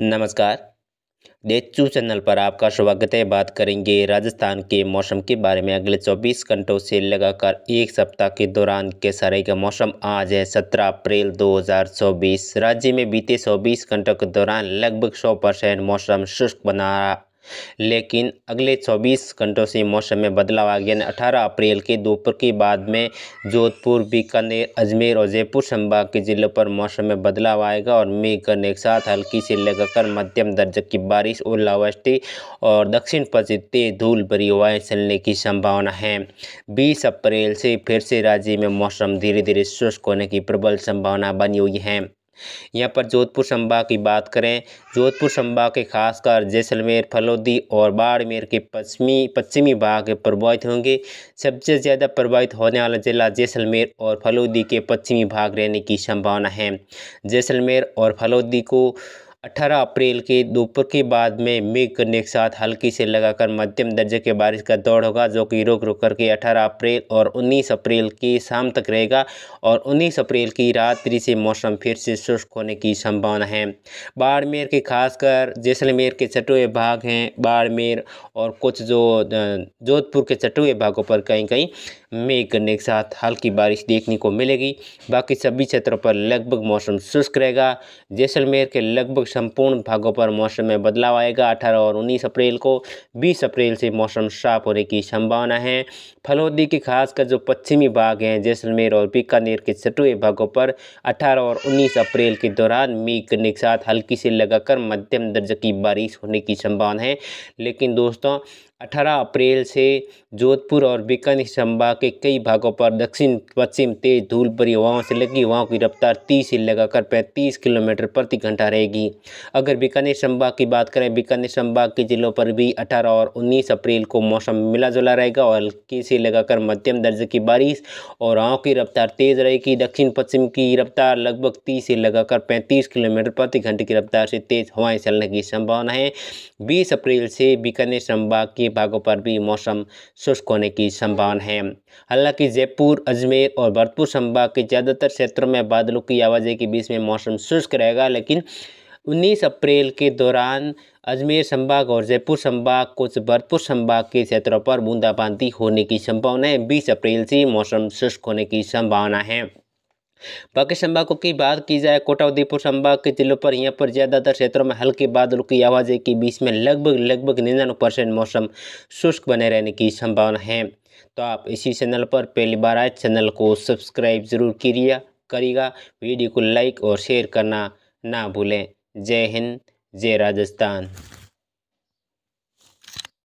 नमस्कार डेचू चैनल पर आपका स्वागत है बात करेंगे राजस्थान के मौसम के बारे में अगले 24 घंटों से लगाकर एक सप्ताह के दौरान कैसा का मौसम आज है 17 अप्रैल 2024 राज्य में बीते 24 घंटों के दौरान लगभग 100 परसेंट मौसम शुष्क बना लेकिन अगले 24 घंटों से मौसम में बदलाव आ गया अठारह अप्रैल के दोपहर के बाद में जोधपुर बीकानेर अजमेर और जयपुर संभाग के ज़िलों पर मौसम में बदलाव आएगा और मेघ करने के साथ हल्की से लगाकर मध्यम दर्जे की बारिश और लावस्टी और दक्षिण पश्चिम तेज धूल भरी हवाएं चलने की संभावना है बीस अप्रैल से फिर से राज्य में मौसम धीरे धीरे शुष्क होने की प्रबल संभावना बनी हुई है यहाँ पर जोधपुर संभाग की बात करें जोधपुर संभाग के खासकर जैसलमेर फलोदी और बाड़मेर के पश्चिमी पश्चिमी भाग प्रभावित होंगे सबसे ज़्यादा प्रभावित होने वाला जिला जैसलमेर और फलोदी के पश्चिमी भाग रहने की संभावना है जैसलमेर और फलोदी को 18 अप्रैल के दोपहर के बाद में मेघ करने के साथ हल्की से लगाकर मध्यम दर्जे के बारिश का दौर होगा जो कि रुक रुक करके 18 अप्रैल और 19 अप्रैल की शाम तक रहेगा और 19 अप्रैल की रात्रि से मौसम फिर से शुष्क होने की संभावना है बाड़मेर के खासकर जैसलमेर के चटुए भाग हैं बाड़मेर और कुछ जो जोधपुर के चटुए भागों पर कहीं कहीं मेघ गन्ने के साथ हल्की बारिश देखने को मिलेगी बाकी सभी क्षेत्रों पर लगभग मौसम शुष्क रहेगा जैसलमेर के लगभग संपूर्ण भागों पर मौसम में बदलाव आएगा अठारह और उन्नीस अप्रैल को बीस अप्रैल से मौसम साफ होने की संभावना है फलोदी के खासकर जो पश्चिमी भाग हैं जैसलमेर और बीकानेर के सटुए भागों पर अठारह और उन्नीस अप्रैल के दौरान मेघ गन्ने के साथ हल्की से लगाकर मध्यम दर्जे की बारिश होने की संभावना है लेकिन दोस्तों अठारह अप्रैल से जोधपुर और बीकानेर संभाग के कई भागों पर दक्षिण पश्चिम तेज धूल भरी हवाओं से लगी हवाओं की रफ्तार 30 से लगाकर 35 किलोमीटर प्रति घंटा रहेगी अगर बीकानेर संभाग की बात करें बीकानेर संभाग के जिलों पर भी 18 और 19 अप्रैल को मौसम मिला जुला रहेगा और हल्की से लगाकर मध्यम दर्जे की बारिश और हवाओं की रफ्तार तेज़ रहेगी दक्षिण पश्चिम की रफ्तार लगभग तीस से लगाकर पैंतीस किलोमीटर प्रति घंटे की रफ्तार से तेज़ हवाएँ चलने की संभावना है बीस अप्रैल से बीकानेर संभाग की कई भागों पर भी मौसम शुष्क होने की संभावना है हालांकि जयपुर अजमेर और भरतपुर संभाग के ज़्यादातर क्षेत्रों में बादलों की आवाजाही के बीच में मौसम शुष्क रहेगा लेकिन 19 अप्रैल के दौरान अजमेर संभाग और जयपुर संभाग कुछ भरतपुर संभाग के क्षेत्रों पर बूंदाबांदी होने की संभावना है बीस अप्रैल से मौसम शुष्क होने की संभावना है बाकी संभागों की बात की जाए कोटा उदयपुर संभाग के जिलों पर यहाँ पर ज़्यादातर क्षेत्रों में हल्के बादलों की आवाजाही के बीच में लगभग लगभग निन्यानवे परसेंट मौसम शुष्क बने रहने की संभावना है तो आप इसी चैनल पर पहली बार आए चैनल को सब्सक्राइब जरूर किया करिएगा वीडियो को लाइक और शेयर करना ना भूलें जय हिंद जय राजस्थान